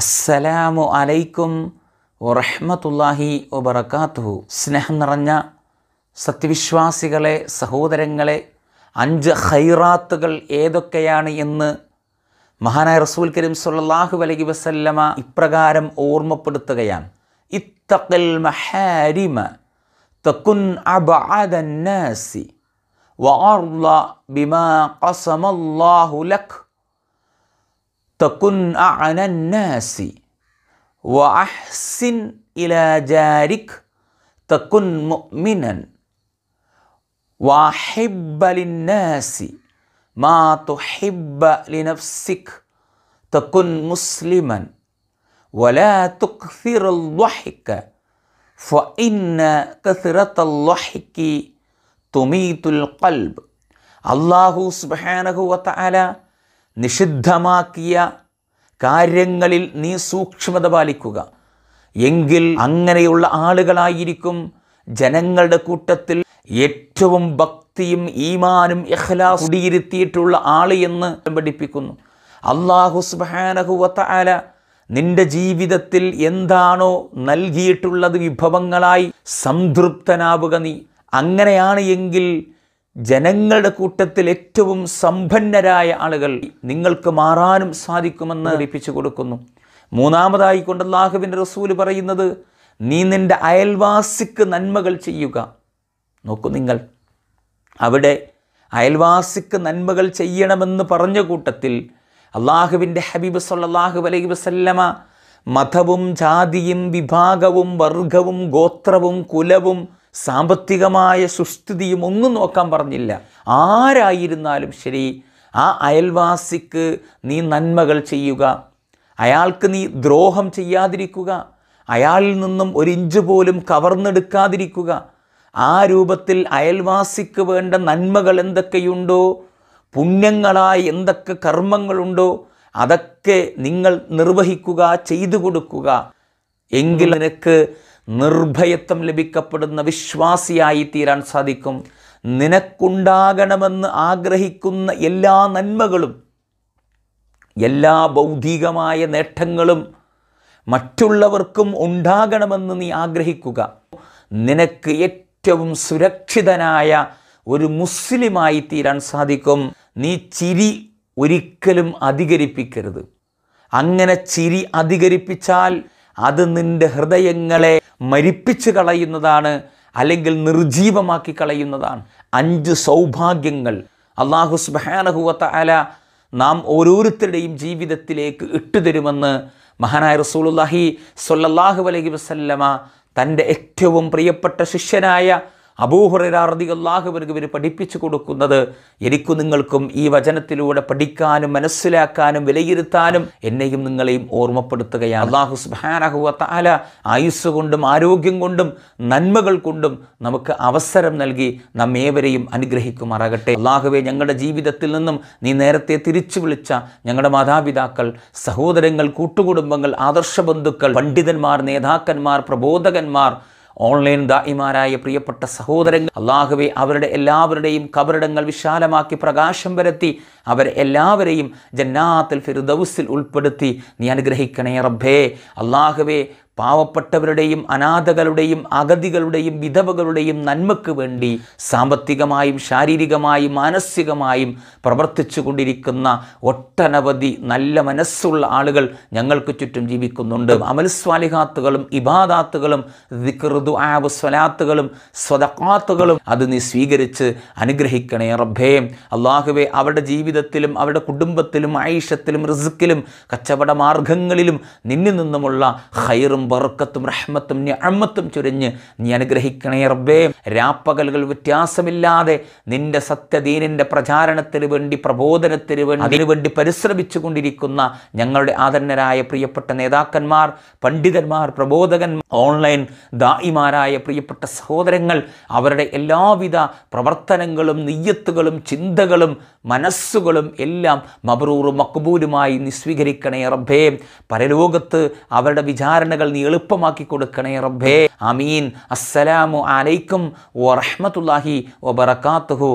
അസ്സലാമു അലൈക്കും വറഹ്മത്തുള്ളാഹി വബർക്കാത്തുഹു സ്നേഹം നിറഞ്ഞ സത്യവിശ്വാസികളെ സഹോദരങ്ങളെ അഞ്ച് ഹൈറാത്തുകൾ ഏതൊക്കെയാണ് എന്ന് മഹാനായ റസൂൽ കരീം സല്ലാഹു അലൈഹി വസല്ലമ ഇപ്രകാരം ഓർമ്മപ്പെടുത്തുകയാണ് ഇത്തഖൽ മഹാരിമ തക്കുൻ അബഅദന്നാസി വഅർള ബിമാ ഖസമല്ലാഹു ലക് تكن أعلى الناس وأحسن إلى جارك تكن مؤمنا وأحب للناس ما تحب لنفسك تكن مسلما ولا تكثر الضحك فإن كثرة الضحك تميت القلب الله سبحانه وتعالى നിഷിദ്ധമാക്കിയ കാര്യങ്ങളിൽ നീ സൂക്ഷ്മത പാലിക്കുക എങ്കിൽ അങ്ങനെയുള്ള ആളുകളായിരിക്കും ജനങ്ങളുടെ കൂട്ടത്തിൽ ഏറ്റവും ഭക്തിയും ഈമാനും എഹ്ലാസ് കുടിയിരുത്തിയിട്ടുള്ള ആൾ എന്ന് പഠിപ്പിക്കുന്നു അള്ളാഹു സുബാനഹുവത്ത ആല നിന്റെ ജീവിതത്തിൽ എന്താണോ നൽകിയിട്ടുള്ളത് വിഭവങ്ങളായി സംതൃപ്തനാവുക നീ അങ്ങനെയാണ് എങ്കിൽ ജനങ്ങളുടെ കൂട്ടത്തിൽ ഏറ്റവും സമ്പന്നരായ ആളുകൾ നിങ്ങൾക്ക് മാറാനും സാധിക്കുമെന്ന് അറിയിപ്പിച്ചു കൊടുക്കുന്നു മൂന്നാമതായി കൊണ്ട് അള്ളാഹുവിൻ്റെ റസൂല് പറയുന്നത് നീ നിൻ്റെ അയൽവാസിക്ക് നന്മകൾ ചെയ്യുക നോക്കൂ നിങ്ങൾ അവിടെ അയൽവാസിക്ക് നന്മകൾ ചെയ്യണമെന്ന് പറഞ്ഞ കൂട്ടത്തിൽ അള്ളാഹുവിൻ്റെ ഹബീബ് സല്ലാഹു അലൈഹി വസല്ലമ മതവും ജാതിയും വിഭാഗവും വർഗവും ഗോത്രവും കുലവും സാമ്പത്തികമായ സുസ്ഥിതിയും ഒന്നും നോക്കാൻ പറഞ്ഞില്ല ആരായിരുന്നാലും ശരി ആ അയൽവാസിക്ക് നീ നന്മകൾ ചെയ്യുക അയാൾക്ക് നീ ദ്രോഹം ചെയ്യാതിരിക്കുക അയാളിൽ നിന്നും ഒരിഞ്ച് പോലും കവർന്നെടുക്കാതിരിക്കുക ആ രൂപത്തിൽ അയൽവാസിക്ക് വേണ്ട നന്മകൾ എന്തൊക്കെയുണ്ടോ പുണ്യങ്ങളായി എന്തൊക്കെ കർമ്മങ്ങളുണ്ടോ അതൊക്കെ നിങ്ങൾ നിർവഹിക്കുക ചെയ്തു കൊടുക്കുക എങ്കിൽ നിനക്ക് നിർഭയത്വം ലഭിക്കപ്പെടുന്ന വിശ്വാസിയായി തീരാൻ സാധിക്കും നിനക്കുണ്ടാകണമെന്ന് ആഗ്രഹിക്കുന്ന എല്ലാ നന്മകളും എല്ലാ ബൗദ്ധികമായ നേട്ടങ്ങളും മറ്റുള്ളവർക്കും ഉണ്ടാകണമെന്ന് നീ ആഗ്രഹിക്കുക നിനക്ക് ഏറ്റവും സുരക്ഷിതനായ ഒരു മുസ്ലിമായി തീരാൻ സാധിക്കും നീ ചിരി ഒരിക്കലും അധികരിപ്പിക്കരുത് അങ്ങനെ ചിരി അധികരിപ്പിച്ചാൽ അത് നിൻ്റെ ഹൃദയങ്ങളെ മരിപ്പിച്ച് കളയുന്നതാണ് അല്ലെങ്കിൽ നിർജീവമാക്കി കളയുന്നതാണ് അഞ്ച് സൗഭാഗ്യങ്ങൾ അള്ളാഹു സുബാനഹുവത്ത അല നാം ഓരോരുത്തരുടെയും ജീവിതത്തിലേക്ക് ഇട്ടുതരുമെന്ന് മഹാനായ റസൂൽഹി സൊല്ലാഹു അലൈഹി വസല്ലമ തൻ്റെ ഏറ്റവും പ്രിയപ്പെട്ട ശിഷ്യനായ അബൂഹുറാർദി അള്ളാഹുവർക്ക് ഇവർ പഠിപ്പിച്ചു കൊടുക്കുന്നത് എനിക്കും നിങ്ങൾക്കും ഈ വചനത്തിലൂടെ പഠിക്കാനും മനസ്സിലാക്കാനും വിലയിരുത്താനും എന്നെയും നിങ്ങളെയും ഓർമ്മപ്പെടുത്തുകയാണ് അള്ളാഹു സുബാനഹുവത്ത ആയുസ് കൊണ്ടും ആരോഗ്യം കൊണ്ടും നന്മകൾ കൊണ്ടും നമുക്ക് അവസരം നൽകി നമ്മേവരെയും അനുഗ്രഹിക്കുമാറാകട്ടെ അള്ളാഹുവെ ഞങ്ങളുടെ ജീവിതത്തിൽ നിന്നും നീ നേരത്തെ തിരിച്ചു വിളിച്ച ഞങ്ങളുടെ മാതാപിതാക്കൾ സഹോദരങ്ങൾ കൂട്ടുകുടുംബങ്ങൾ ആദർശ ബന്ധുക്കൾ പണ്ഡിതന്മാർ നേതാക്കന്മാർ പ്രബോധകന്മാർ ഓൺലൈൻ ദായിമാരായ പ്രിയപ്പെട്ട സഹോദരങ്ങൾ അള്ളാഹുവെ അവരുടെ എല്ലാവരുടെയും കബറിടങ്ങൾ വിശാലമാക്കി പ്രകാശം പരത്തി അവരെ എല്ലാവരെയും ജന്നാത്തിൽ ഫിറുദൌസിൽ ഉൾപ്പെടുത്തി നീ അനുഗ്രഹിക്കണേ റബ്ബേ അള്ളാഹുവെ പാവപ്പെട്ടവരുടെയും അനാഥകളുടെയും അഗതികളുടെയും വിധവകളുടെയും നന്മയ്ക്ക് വേണ്ടി സാമ്പത്തികമായും ശാരീരികമായും മാനസികമായും പ്രവർത്തിച്ചു കൊണ്ടിരിക്കുന്ന ഒട്ടനവധി നല്ല മനസ്സുള്ള ആളുകൾ ഞങ്ങൾക്ക് ചുറ്റും ജീവിക്കുന്നുണ്ട് അമൽസ്വാലിഹാത്തുകളും ഇബാദാത്തുകളും ദിക്റുദു ആവ് സ്വലാത്തുകളും സ്വതക്കാത്തുകളും അത് നീ സ്വീകരിച്ച് അനുഗ്രഹിക്കണേ റബ്ബേ അള്ളാഹുവെ അവരുടെ ജീവിതത്തിലും അവരുടെ കുടുംബത്തിലും ആയിഷത്തിലും റിസുക്കിലും കച്ചവട മാർഗങ്ങളിലും നിന്നിൽ നിന്നുമുള്ള ഹൈറും ബർക്കത്തും റഹ്മത്തും ഞമ്മത്തും ചുരിഞ്ഞ് നീ അനുഗ്രഹിക്കണേ റബ്ബേ രാപ്പകലുകൾ വ്യത്യാസമില്ലാതെ നിന്റെ സത്യദീനിൻ്റെ പ്രചാരണത്തിന് വേണ്ടി പ്രബോധനത്തിന് വേണ്ടി വേണ്ടി പരിശ്രമിച്ചു കൊണ്ടിരിക്കുന്ന ഞങ്ങളുടെ ആദരണരായ പ്രിയപ്പെട്ട നേതാക്കന്മാർ പണ്ഡിതന്മാർ പ്രബോധകൻ ഓൺലൈൻ ദായിമാരായ പ്രിയപ്പെട്ട സഹോദരങ്ങൾ അവരുടെ എല്ലാവിധ പ്രവർത്തനങ്ങളും നെയ്യത്തുകളും ചിന്തകളും മനസ്സുകളും എല്ലാം മബറൂറും മക്ബൂലുമായി നിസ്വീകരിക്കണേ റബ്ബേ പരലോകത്ത് അവരുടെ വിചാരണകൾ നീ എളുപ്പമാക്കി കൊടുക്കണേ റബ്ബേ അമീൻ അസ്സലാമു അലൈക്കും വറഹ്മത്തുള്ളാഹി വബറകാതുഹു